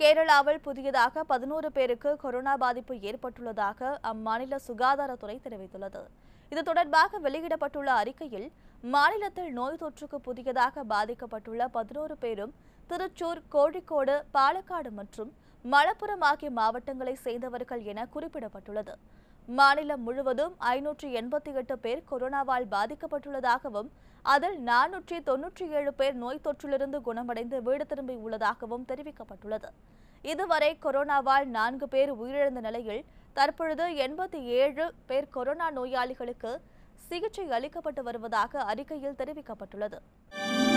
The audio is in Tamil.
கேரளாவில் புதியதாக பதினோரு பேருக்கு கொரோனா பாதிப்பு ஏற்பட்டுள்ளதாக அம்மாநில சுகாதாரத்துறை தெரிவித்துள்ளது இது தொடர்பாக வெளியிடப்பட்டுள்ள அறிக்கையில் மாநிலத்தில் நோய் தொற்றுக்கு புதியதாக பாதிக்கப்பட்டுள்ள பதினோரு பேரும் திருச்சூர் கோழிக்கோடு பாலக்காடு மற்றும் மலப்புரம் ஆகிய மாவட்டங்களை சேர்ந்தவர்கள் என குறிப்பிடப்பட்டுள்ளது மாநிலம் முழுவதும் ஐநூற்றி எண்பத்தி எட்டு பேர் கொரோனாவால் பாதிக்கப்பட்டுள்ளதாகவும் அதில் நானூற்றி தொன்னூற்றி ஏழு பேர் நோய் தொற்றிலிருந்து குணமடைந்து வீடு உள்ளதாகவும் தெரிவிக்கப்பட்டுள்ளது இதுவரை கொரோனாவால் நான்கு பேர் உயிரிழந்த நிலையில் தற்பொழுது எண்பத்தி ஏழு பேர் கொரோனா நோயாளிகளுக்கு சிகிச்சை அளிக்கப்பட்டு வருவதாக அறிக்கையில் தெரிவிக்கப்பட்டுள்ளது